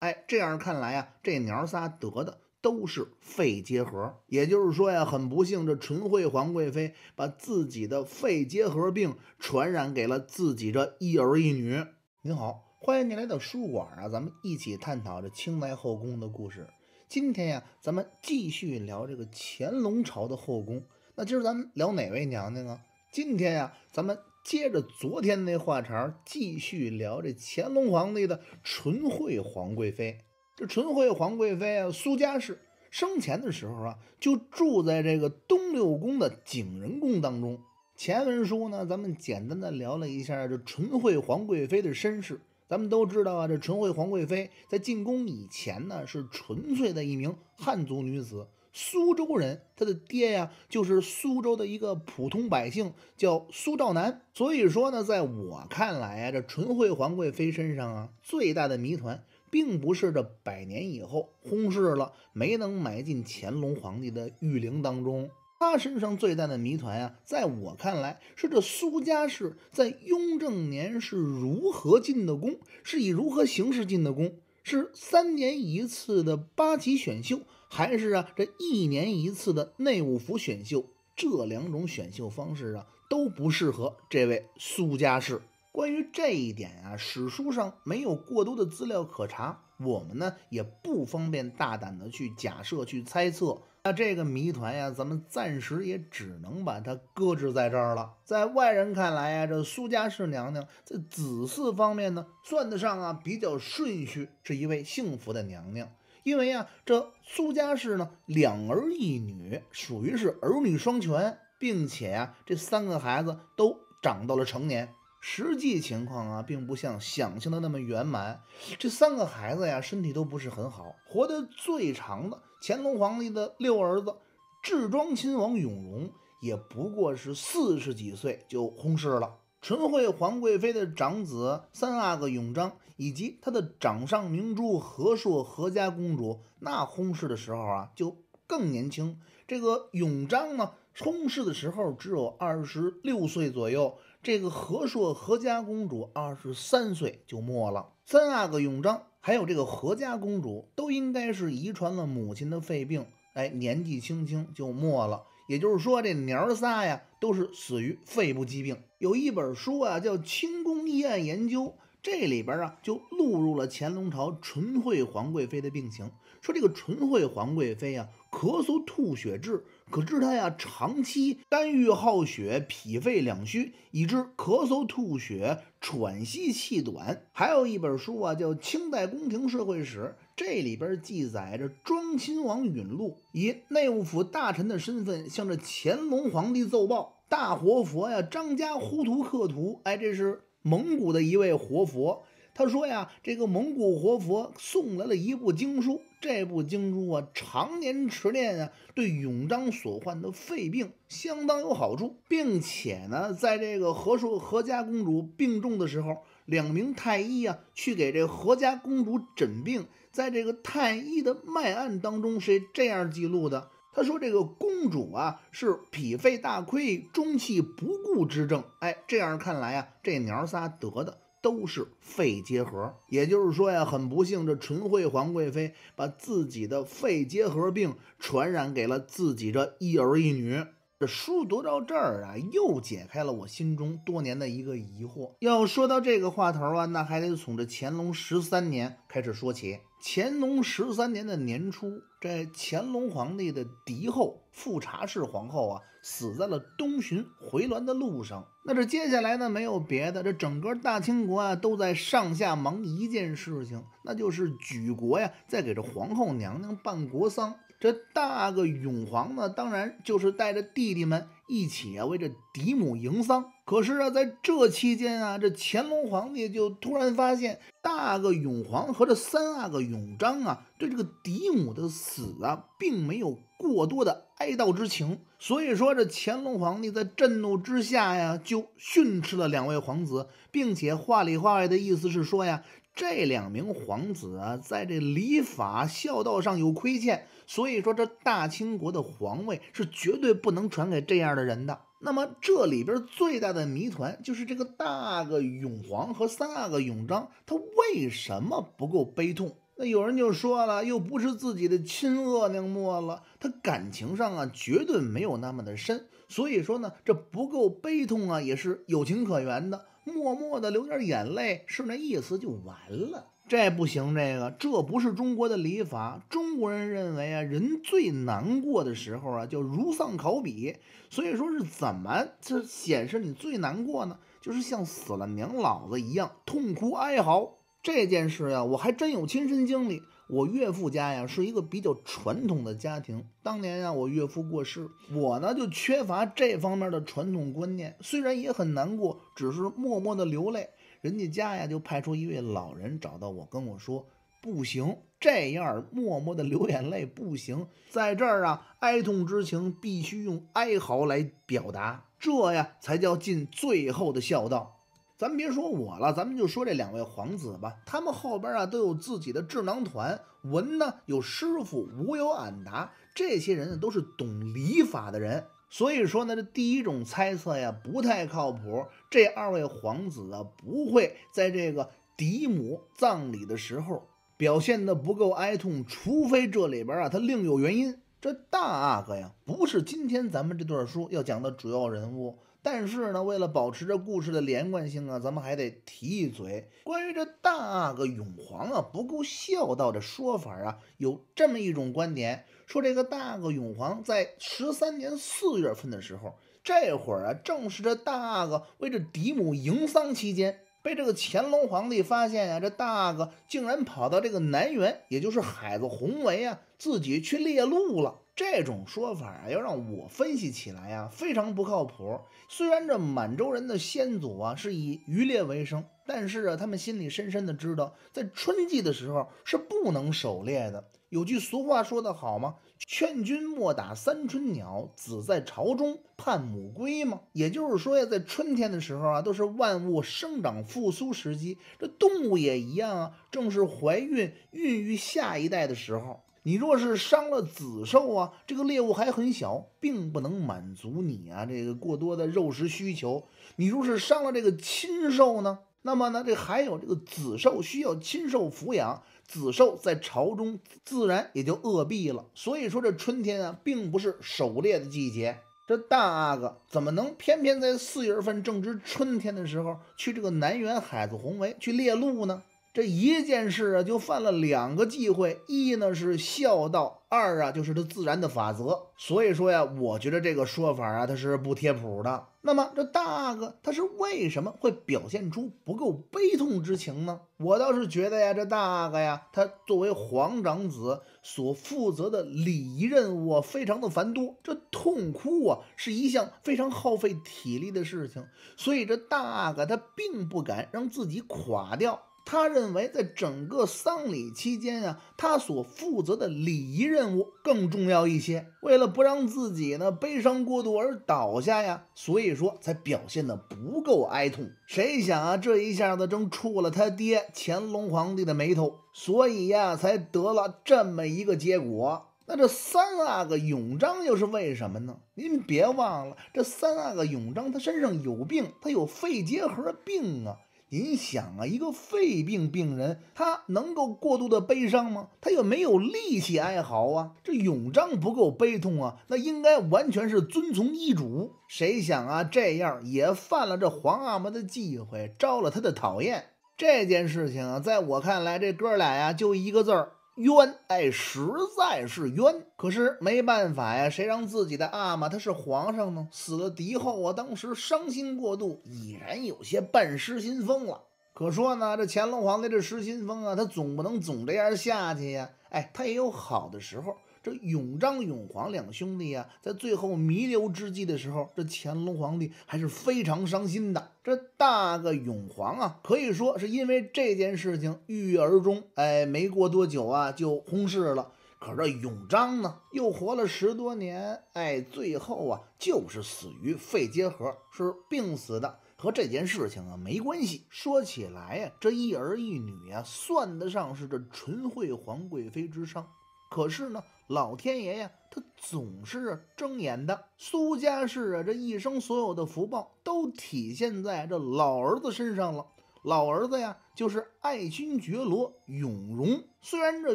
哎，这样看来啊，这娘仨得的都是肺结核，也就是说呀，很不幸，这纯惠皇贵妃把自己的肺结核病传染给了自己这一儿一女。您好，欢迎您来到书馆啊，咱们一起探讨这清代后宫的故事。今天呀，咱们继续聊这个乾隆朝的后宫。那今儿咱们聊哪位娘娘呢？今天呀，咱们。接着昨天那话茬，继续聊这乾隆皇帝的纯惠皇贵妃。这纯惠皇贵妃啊，苏家氏，生前的时候啊，就住在这个东六宫的景仁宫当中。前文书呢，咱们简单的聊了一下这纯惠皇贵妃的身世。咱们都知道啊，这纯惠皇贵妃在进宫以前呢，是纯粹的一名汉族女子。苏州人，他的爹呀，就是苏州的一个普通百姓，叫苏兆南。所以说呢，在我看来啊，这纯惠皇贵妃身上啊，最大的谜团，并不是这百年以后轰逝了，没能埋进乾隆皇帝的御陵当中。她身上最大的谜团呀，在我看来，是这苏家是在雍正年是如何进的宫，是以如何形式进的宫，是三年一次的八旗选秀。还是啊，这一年一次的内务府选秀，这两种选秀方式啊都不适合这位苏家氏。关于这一点啊，史书上没有过多的资料可查，我们呢也不方便大胆的去假设、去猜测。那这个谜团呀，咱们暂时也只能把它搁置在这儿了。在外人看来呀，这苏家氏娘娘在子嗣方面呢，算得上啊比较顺序，是一位幸福的娘娘。因为啊，这苏家氏呢，两儿一女，属于是儿女双全，并且啊，这三个孩子都长到了成年。实际情况啊，并不像想象的那么圆满。这三个孩子呀，身体都不是很好，活得最长的乾隆皇帝的六儿子智庄亲王永荣，也不过是四十几岁就轰世了。纯惠皇贵妃的长子三阿哥永璋，以及他的掌上明珠和硕和家公主，那轰逝的时候啊，就更年轻。这个永璋呢，薨逝的时候只有二十六岁左右；这个和硕和家公主二十三岁就没了。三阿哥永璋还有这个和家公主，都应该是遗传了母亲的肺病，哎，年纪轻轻就没了。也就是说，这娘仨呀，都是死于肺部疾病。有一本书啊，叫《清宫医案研究》，这里边啊就录入了乾隆朝纯惠皇贵妃的病情，说这个纯惠皇贵妃啊，咳嗽吐血至。可知他呀，长期肝郁耗血，脾肺两虚，以致咳嗽吐血、喘息气短。还有一本书啊，叫《清代宫廷社会史》，这里边记载着庄亲王允禄以内务府大臣的身份，向着乾隆皇帝奏报：“大活佛呀，张家呼图克图，哎，这是蒙古的一位活佛。他说呀，这个蒙古活佛送来了一部经书。”这部经书啊，常年持练啊，对永璋所患的肺病相当有好处，并且呢，在这个和硕和家公主病重的时候，两名太医啊去给这和家公主诊病，在这个太医的脉案当中是这样记录的：他说这个公主啊是脾肺大亏，中气不固之症。哎，这样看来啊，这娘仨得的。都是肺结核，也就是说呀，很不幸，这纯惠皇贵妃把自己的肺结核病传染给了自己这一儿一女。这书读到这儿啊，又解开了我心中多年的一个疑惑。要说到这个话头啊，那还得从这乾隆十三年开始说起。乾隆十三年的年初，这乾隆皇帝的敌后富察氏皇后啊，死在了东巡回銮的路上。那这接下来呢，没有别的，这整个大清国啊，都在上下忙一件事情，那就是举国呀，在给这皇后娘娘办国丧。这大个永璜呢，当然就是带着弟弟们。一起啊为这嫡母迎丧，可是啊在这期间啊这乾隆皇帝就突然发现大阿哥永璜和这三阿哥永璋啊对这个嫡母的死啊并没有过多的哀悼之情，所以说这乾隆皇帝在震怒之下呀就训斥了两位皇子，并且话里话外的意思是说呀。这两名皇子啊，在这礼法孝道上有亏欠，所以说这大清国的皇位是绝对不能传给这样的人的。那么这里边最大的谜团就是这个大阿哥永璜和三阿哥永璋，他为什么不够悲痛？那有人就说了，又不是自己的亲额娘没了，他感情上啊绝对没有那么的深，所以说呢，这不够悲痛啊也是有情可原的。默默地流点眼泪是那意思就完了，这不行，这个这不是中国的礼法。中国人认为啊，人最难过的时候啊，叫如丧考妣。所以说，是怎么这显示你最难过呢？就是像死了娘老子一样痛哭哀嚎。这件事呀，我还真有亲身经历。我岳父家呀是一个比较传统的家庭。当年啊，我岳父过世，我呢就缺乏这方面的传统观念，虽然也很难过，只是默默的流泪。人家家呀就派出一位老人找到我，跟我说：“不行，这样默默的流眼泪不行，在这儿啊，哀痛之情必须用哀嚎来表达，这呀才叫尽最后的孝道。”咱别说我了，咱们就说这两位皇子吧。他们后边啊都有自己的智囊团，文呢有师傅，武有俺达，这些人呢都是懂礼法的人。所以说呢，这第一种猜测呀不太靠谱。这二位皇子啊不会在这个嫡母葬礼的时候表现的不够哀痛，除非这里边啊他另有原因。这大阿哥呀不是今天咱们这段书要讲的主要人物。但是呢，为了保持着故事的连贯性啊，咱们还得提一嘴，关于这大阿哥永璜啊不够孝道的说法啊，有这么一种观点，说这个大阿哥永璜在十三年四月份的时候，这会儿啊，正是这大阿哥为这嫡母迎丧期间。被这个乾隆皇帝发现呀，这大阿哥竟然跑到这个南园，也就是海子宏围啊，自己去猎鹿了。这种说法啊，要让我分析起来啊，非常不靠谱。虽然这满洲人的先祖啊是以渔猎为生，但是啊，他们心里深深的知道，在春季的时候是不能狩猎的。有句俗话说得好吗？劝君莫打三春鸟，子在巢中。盼母归嘛，也就是说呀，在春天的时候啊，都是万物生长复苏时机，这动物也一样啊，正是怀孕孕育下一代的时候。你若是伤了子兽啊，这个猎物还很小，并不能满足你啊这个过多的肉食需求。你若是伤了这个亲兽呢，那么呢，这还有这个子兽需要亲兽抚养，子兽在巢中自然也就饿毙了。所以说，这春天啊，并不是狩猎的季节。这大阿哥怎么能偏偏在四月份正值春天的时候去这个南园海子红围去猎鹿呢？这一件事啊，就犯了两个忌讳：一呢是孝道，二啊就是他自然的法则。所以说呀，我觉得这个说法啊，它是不贴谱的。那么这大阿哥他是为什么会表现出不够悲痛之情呢？我倒是觉得呀，这大阿哥呀，他作为皇长子所负责的礼仪任务非常的繁多，这痛哭啊是一项非常耗费体力的事情，所以这大阿哥他并不敢让自己垮掉。他认为在整个丧礼期间呀，他所负责的礼仪任务更重要一些。为了不让自己呢悲伤过度而倒下呀，所以说才表现的不够哀痛。谁想啊，这一下子正触了他爹乾隆皇帝的眉头，所以呀才得了这么一个结果。那这三阿哥永璋又是为什么呢？您别忘了，这三阿哥永璋他身上有病，他有肺结核病啊。您想啊，一个肺病病人，他能够过度的悲伤吗？他又没有力气哀嚎啊，这勇璋不够悲痛啊，那应该完全是遵从医嘱。谁想啊，这样也犯了这皇阿玛的忌讳，招了他的讨厌。这件事情啊，在我看来，这哥俩呀，就一个字儿。冤哎，实在是冤！可是没办法呀，谁让自己的阿玛他是皇上呢？死了敌后啊，当时伤心过度，已然有些半失心疯了。可说呢，这乾隆皇帝这失心疯啊，他总不能总这样下去呀！哎，他也有好的时候。这永璋、永皇两兄弟呀，在最后弥留之际的时候，这乾隆皇帝还是非常伤心的。这大个永皇啊，可以说是因为这件事情郁郁而终。哎，没过多久啊，就轰逝了。可这永璋呢，又活了十多年。哎，最后啊，就是死于肺结核，是病死的，和这件事情啊没关系。说起来呀，这一儿一女啊，算得上是这纯惠皇贵妃之伤。可是呢。老天爷呀，他总是睁眼的。苏家氏啊，这一生所有的福报都体现在这老儿子身上了。老儿子呀，就是爱新觉罗永荣。虽然这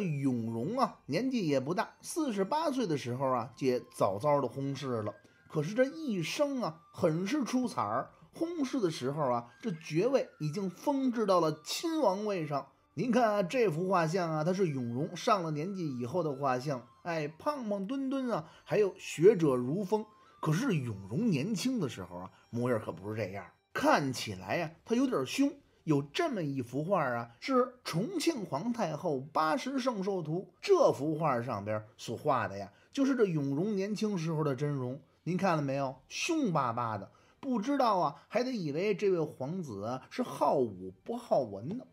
永荣啊年纪也不大，四十八岁的时候啊，也早早的薨逝了。可是这一生啊，很是出彩儿。轰逝的时候啊，这爵位已经封至到了亲王位上。您看啊，这幅画像啊，它是永荣上了年纪以后的画像。哎，胖胖墩墩啊，还有学者如风。可是永荣年轻的时候啊，模样可不是这样。看起来呀，他有点凶。有这么一幅画啊，是《重庆皇太后八十寿寿图》这幅画上边所画的呀，就是这永荣年轻时候的真容。您看了没有？凶巴巴的，不知道啊，还得以为这位皇子是好武不好文呢。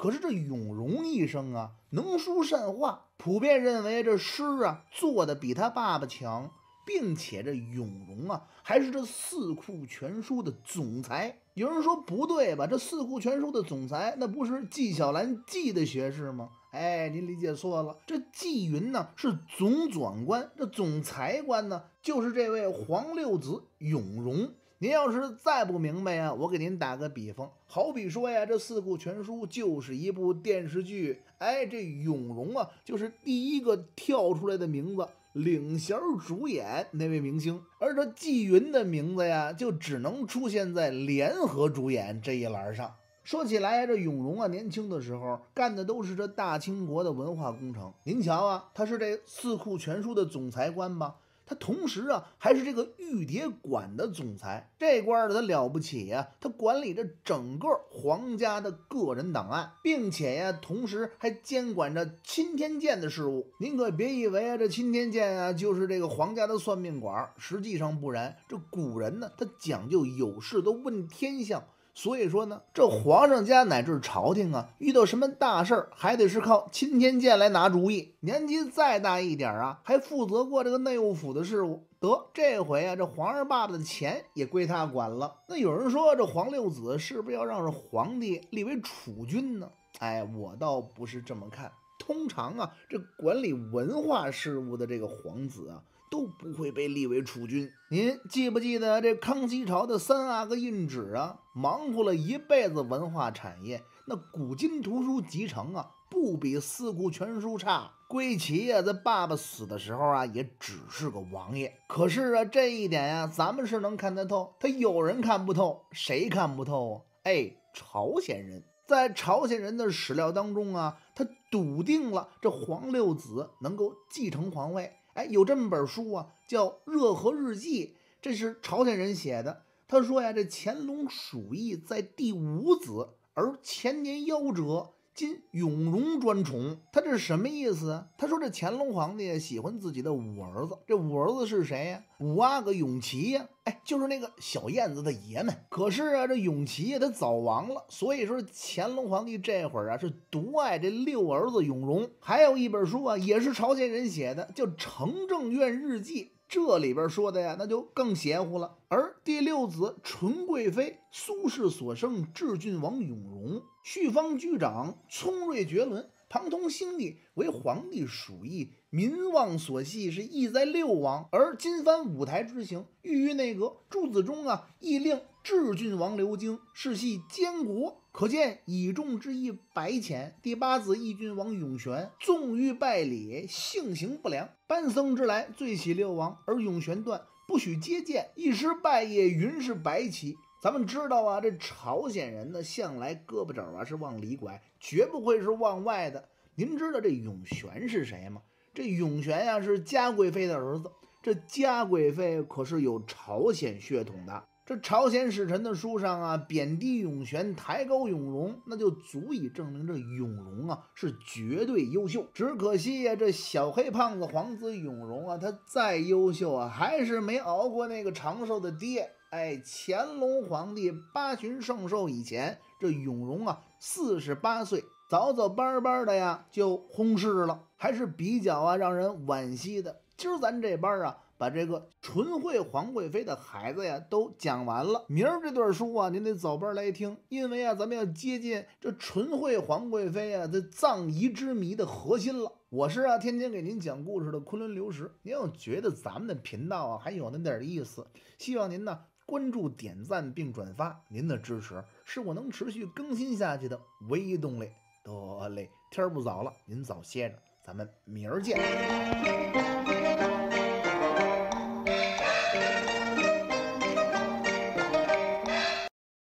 可是这永荣一生啊，能书善画，普遍认为这诗啊做的比他爸爸强，并且这永荣啊还是这《四库全书》的总裁。有人说不对吧？这《四库全书》的总裁那不是纪晓岚纪的学士吗？哎，您理解错了。这纪云呢是总纂官，这总裁官呢就是这位黄六子永荣。您要是再不明白呀，我给您打个比方，好比说呀，这《四库全书》就是一部电视剧，哎，这永荣啊，就是第一个跳出来的名字，领衔主演那位明星，而这纪云的名字呀，就只能出现在联合主演这一栏上。说起来，这永荣啊，年轻的时候干的都是这大清国的文化工程，您瞧啊，他是这《四库全书》的总裁官吧？他同时啊，还是这个玉蝶馆的总裁，这官儿他了不起呀！他管理着整个皇家的个人档案，并且呀，同时还监管着钦天监的事务。您可别以为啊，这钦天监啊，就是这个皇家的算命馆，实际上不然。这古人呢，他讲究有事都问天象。所以说呢，这皇上家乃至朝廷啊，遇到什么大事儿，还得是靠钦天监来拿主意。年纪再大一点啊，还负责过这个内务府的事务。得，这回啊，这皇上爸爸的钱也归他管了。那有人说，这皇六子是不是要让这皇帝立为储君呢？哎，我倒不是这么看。通常啊，这管理文化事务的这个皇子啊。都不会被立为储君。您记不记得这康熙朝的三阿哥胤祉啊，忙活了一辈子文化产业，那古今图书集成啊，不比四库全书差。归齐啊，在爸爸死的时候啊，也只是个王爷。可是啊，这一点呀，咱们是能看得透，他有人看不透，谁看不透啊？哎，朝鲜人，在朝鲜人的史料当中啊，他。笃定了，这皇六子能够继承皇位。哎，有这么本书啊，叫《热河日记》，这是朝鲜人写的。他说呀，这乾隆属意在第五子，而前年夭折。今永荣专宠，他这是什么意思啊？他说这乾隆皇帝喜欢自己的五儿子，这五儿子是谁呀？五阿哥永琪呀，哎，就是那个小燕子的爷们。可是啊，这永琪他早亡了，所以说乾隆皇帝这会儿啊是独爱这六儿子永荣。还有一本书啊，也是朝鲜人写的，叫《城正院日记》。这里边说的呀，那就更邪乎了。而第六子纯贵妃苏氏所生智郡王永荣，旭方居长，聪睿绝伦。庞同兄弟为皇帝属意，民望所系，是意在六王。而今番五台之行，御于内阁，朱子忠啊，亦令。智郡王刘京世系监国，可见以众之意，白浅第八子义郡王永璇纵欲拜礼，性行不良。班僧之来，最喜六王，而永璇断不许接见，一时拜业，云是白旗。咱们知道啊，这朝鲜人呢，向来胳膊肘啊是往里拐，绝不会是往外的。您知道这永璇是谁吗？这永璇呀是嘉贵妃的儿子，这嘉贵妃可是有朝鲜血统的。这朝鲜使臣的书上啊，贬低永璇，抬高永溶，那就足以证明这永溶啊是绝对优秀。只可惜呀，这小黑胖子皇子永溶啊，他再优秀啊，还是没熬过那个长寿的爹。哎，乾隆皇帝八旬圣寿以前，这永溶啊四十八岁，早早班班的呀就轰逝了，还是比较啊让人惋惜的。今儿咱这班啊。把这个纯惠皇贵妃的孩子呀都讲完了，明儿这段书啊，您得早班来听，因为啊，咱们要接近这纯惠皇贵妃啊这葬仪之谜的核心了。我是啊，天天给您讲故事的昆仑流石。您要觉得咱们的频道啊还有那点儿意思，希望您呢关注、点赞并转发，您的支持是我能持续更新下去的唯一动力。得嘞，天不早了，您早歇着，咱们明儿见。